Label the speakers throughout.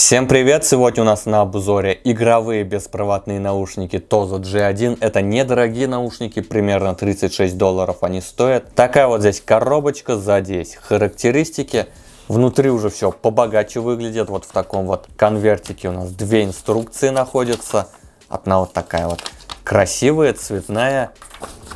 Speaker 1: Всем привет! Сегодня у нас на обзоре игровые беспроводные наушники Tozo G1. Это недорогие наушники, примерно 36 долларов они стоят. Такая вот здесь коробочка, сзади есть характеристики. Внутри уже все побогаче выглядит. Вот в таком вот конвертике у нас две инструкции находятся. Одна вот такая вот красивая, цветная,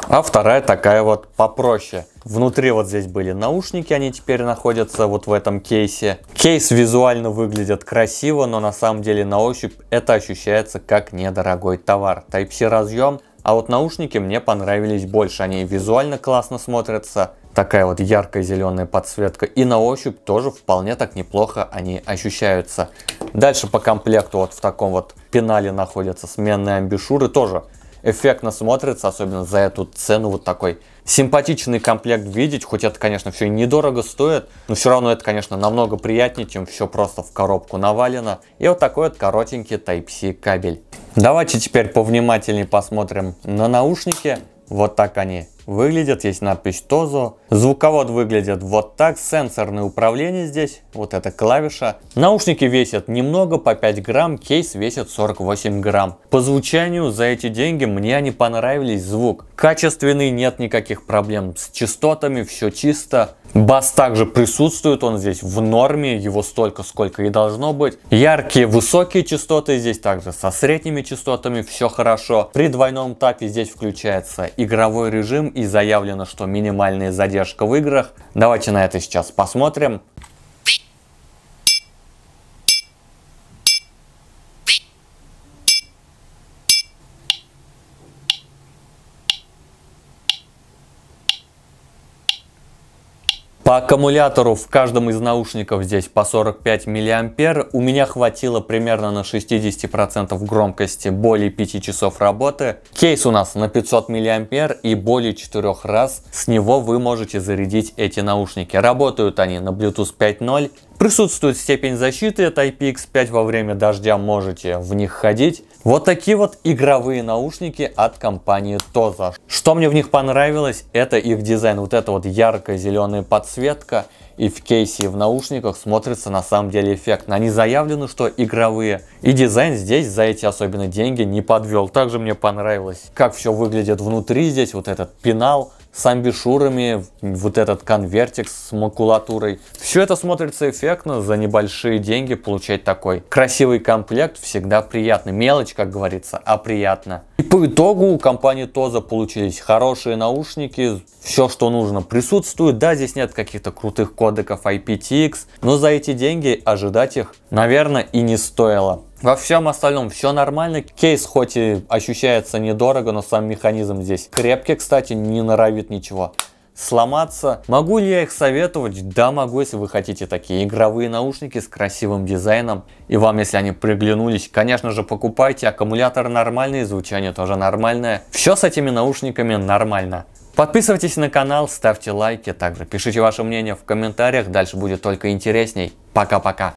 Speaker 1: а вторая такая вот попроще. Внутри вот здесь были наушники, они теперь находятся вот в этом кейсе. Кейс визуально выглядит красиво, но на самом деле на ощупь это ощущается как недорогой товар. Type-C разъем, а вот наушники мне понравились больше, они визуально классно смотрятся. Такая вот яркая зеленая подсветка и на ощупь тоже вполне так неплохо они ощущаются. Дальше по комплекту вот в таком вот пенале находятся сменные амбишуры, тоже эффектно смотрится, особенно за эту цену вот такой. Симпатичный комплект видеть, хоть это, конечно, все и недорого стоит, но все равно это, конечно, намного приятнее, чем все просто в коробку навалено. И вот такой вот коротенький Type-C кабель. Давайте теперь повнимательнее посмотрим на наушники. Вот так они выглядят, есть надпись Тозо. Звуковод выглядит вот так, сенсорное управление здесь, вот эта клавиша. Наушники весят немного, по 5 грамм, кейс весит 48 грамм. По звучанию за эти деньги мне они понравились, звук качественный, нет никаких проблем с частотами, все чисто. Бас также присутствует, он здесь в норме, его столько, сколько и должно быть. Яркие высокие частоты здесь также со средними частотами, все хорошо. При двойном тапе здесь включается игровой режим и заявлено, что минимальная задержка в играх. Давайте на это сейчас посмотрим. По аккумулятору в каждом из наушников здесь по 45 миллиампер. У меня хватило примерно на 60% громкости более 5 часов работы. Кейс у нас на 500 миллиампер и более 4 раз. С него вы можете зарядить эти наушники. Работают они на Bluetooth 5.0 Присутствует степень защиты от IPX5, во время дождя можете в них ходить. Вот такие вот игровые наушники от компании Toza. Что мне в них понравилось, это их дизайн. Вот эта вот ярко-зеленая подсветка и в кейсе, и в наушниках смотрится на самом деле эффектно. Они заявлены, что игровые. И дизайн здесь за эти особенно деньги не подвел. Также мне понравилось, как все выглядит внутри. Здесь вот этот пенал с амбишурами, вот этот конвертик с макулатурой. Все это смотрится эффектно, за небольшие деньги получать такой красивый комплект всегда приятно. Мелочь, как говорится, а приятно. И по итогу у компании Тоза получились хорошие наушники, все, что нужно присутствует. Да, здесь нет каких-то крутых кодеков IPTX, но за эти деньги ожидать их, наверное, и не стоило. Во всем остальном все нормально. Кейс хоть и ощущается недорого, но сам механизм здесь крепкий, кстати, не норовит ничего сломаться. Могу ли я их советовать? Да, могу, если вы хотите такие игровые наушники с красивым дизайном. И вам, если они приглянулись, конечно же, покупайте. Аккумулятор нормальный, звучание тоже нормальное. Все с этими наушниками нормально. Подписывайтесь на канал, ставьте лайки, также пишите ваше мнение в комментариях, дальше будет только интересней. Пока-пока.